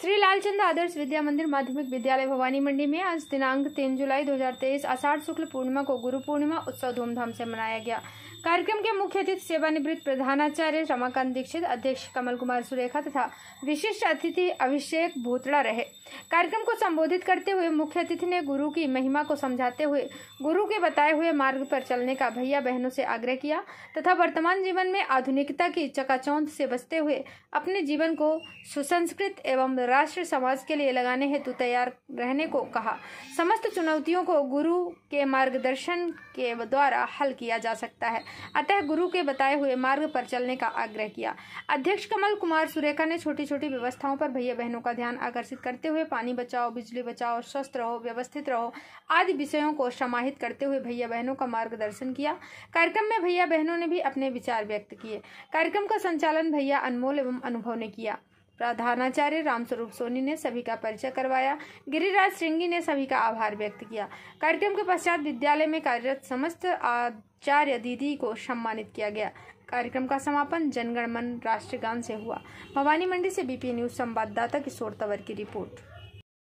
श्री लालचंद आदर्श विद्या मंदिर माध्यमिक विद्यालय भवानी मंडी में आज दिनांक 3 जुलाई 2023 आषाढ़ शुक्ल पूर्णिमा को गुरु पूर्णिमा उत्सव धूमधाम से मनाया गया कार्यक्रम के मुख्य अतिथि सेवानिवृत्त प्रधानाचार्य रमाकांत दीक्षित अध्यक्ष कमल कुमार सुरेखा तथा विशिष्ट अतिथि अभिषेक भूतड़ा रहे कार्यक्रम को संबोधित करते हुए मुख्य अतिथि ने गुरु की महिमा को समझाते हुए गुरु के बताए हुए मार्ग पर चलने का भैया बहनों से आग्रह किया तथा वर्तमान जीवन में आधुनिकता की चकाचौंध से बचते हुए अपने जीवन को सुसंस्कृत एवं राष्ट्र समाज के लिए लगाने हेतु तैयार रहने को कहा समस्त चुनौतियों को गुरु के मार्गदर्शन के द्वारा हल किया जा सकता है अतः गुरु के बताए हुए मार्ग पर चलने का आग्रह किया अध्यक्ष कमल कुमार सुरेखा ने छोटी छोटी व्यवस्थाओं पर भैया बहनों का ध्यान आकर्षित करते हुए पानी बचाओ बिजली बचाओ स्वस्थ रहो व्यवस्थित रहो आदि विषयों को समाहित करते हुए भैया बहनों का मार्गदर्शन किया कार्यक्रम में भैया बहनों ने भी अपने विचार व्यक्त किए कार्यक्रम का संचालन भैया अनमोल एवं अनुभव ने किया प्रधानाचार्य रामस्वरूप सोनी ने सभी का परिचय करवाया गिरिराज सिंगी ने सभी का आभार व्यक्त किया कार्यक्रम के पश्चात विद्यालय में कार्यरत समस्त आचार्य दीदी को सम्मानित किया गया कार्यक्रम का समापन जनगणमन राष्ट्रगान से हुआ भवानी मंडी से बीपी न्यूज संवाददाता किशोर तंवर की रिपोर्ट